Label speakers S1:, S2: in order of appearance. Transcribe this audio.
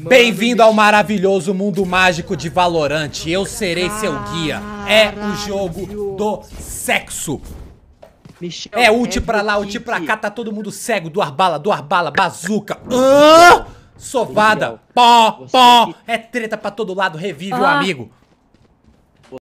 S1: Bem-vindo ao maravilhoso mundo mágico de Valorant. Eu serei seu guia. É o jogo do sexo. é ult é pra lá, ult pra cá, tá todo mundo cego. Duas bala, duas bala, bazuca. Ah! Sovada, pó, pó. Tá é treta pra todo lado, revive o ah. amigo.